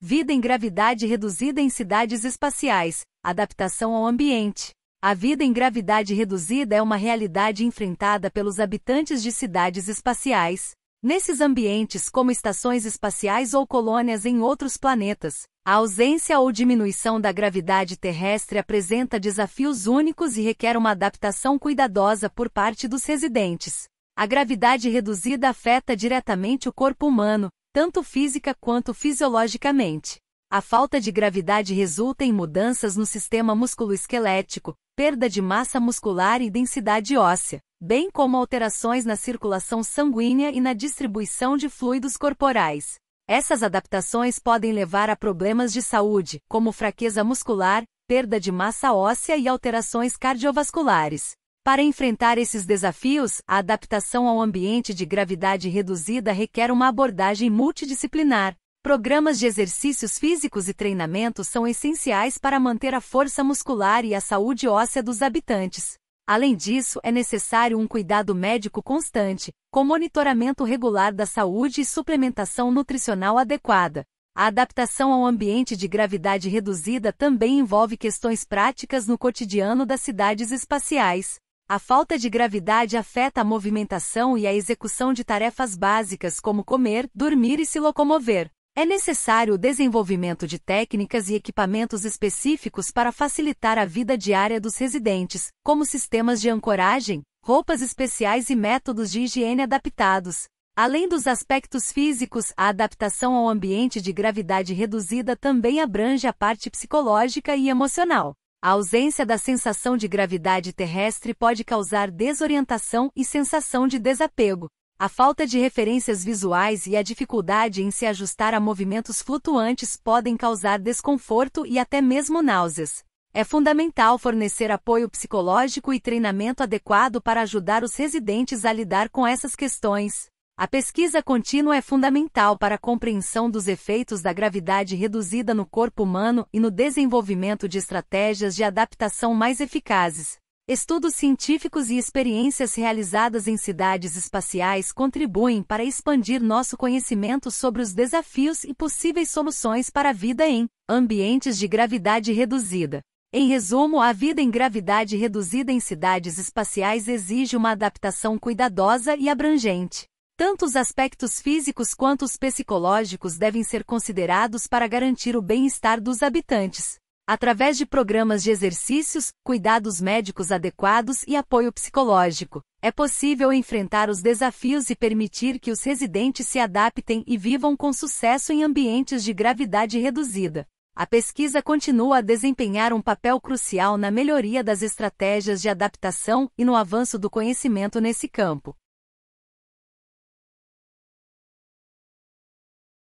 Vida em gravidade reduzida em cidades espaciais, adaptação ao ambiente. A vida em gravidade reduzida é uma realidade enfrentada pelos habitantes de cidades espaciais. Nesses ambientes, como estações espaciais ou colônias em outros planetas, a ausência ou diminuição da gravidade terrestre apresenta desafios únicos e requer uma adaptação cuidadosa por parte dos residentes. A gravidade reduzida afeta diretamente o corpo humano, tanto física quanto fisiologicamente. A falta de gravidade resulta em mudanças no sistema esquelético, perda de massa muscular e densidade óssea, bem como alterações na circulação sanguínea e na distribuição de fluidos corporais. Essas adaptações podem levar a problemas de saúde, como fraqueza muscular, perda de massa óssea e alterações cardiovasculares. Para enfrentar esses desafios, a adaptação ao ambiente de gravidade reduzida requer uma abordagem multidisciplinar. Programas de exercícios físicos e treinamento são essenciais para manter a força muscular e a saúde óssea dos habitantes. Além disso, é necessário um cuidado médico constante, com monitoramento regular da saúde e suplementação nutricional adequada. A adaptação ao ambiente de gravidade reduzida também envolve questões práticas no cotidiano das cidades espaciais. A falta de gravidade afeta a movimentação e a execução de tarefas básicas como comer, dormir e se locomover. É necessário o desenvolvimento de técnicas e equipamentos específicos para facilitar a vida diária dos residentes, como sistemas de ancoragem, roupas especiais e métodos de higiene adaptados. Além dos aspectos físicos, a adaptação ao ambiente de gravidade reduzida também abrange a parte psicológica e emocional. A ausência da sensação de gravidade terrestre pode causar desorientação e sensação de desapego. A falta de referências visuais e a dificuldade em se ajustar a movimentos flutuantes podem causar desconforto e até mesmo náuseas. É fundamental fornecer apoio psicológico e treinamento adequado para ajudar os residentes a lidar com essas questões. A pesquisa contínua é fundamental para a compreensão dos efeitos da gravidade reduzida no corpo humano e no desenvolvimento de estratégias de adaptação mais eficazes. Estudos científicos e experiências realizadas em cidades espaciais contribuem para expandir nosso conhecimento sobre os desafios e possíveis soluções para a vida em ambientes de gravidade reduzida. Em resumo, a vida em gravidade reduzida em cidades espaciais exige uma adaptação cuidadosa e abrangente. Tanto os aspectos físicos quanto os psicológicos devem ser considerados para garantir o bem-estar dos habitantes, através de programas de exercícios, cuidados médicos adequados e apoio psicológico. É possível enfrentar os desafios e permitir que os residentes se adaptem e vivam com sucesso em ambientes de gravidade reduzida. A pesquisa continua a desempenhar um papel crucial na melhoria das estratégias de adaptação e no avanço do conhecimento nesse campo.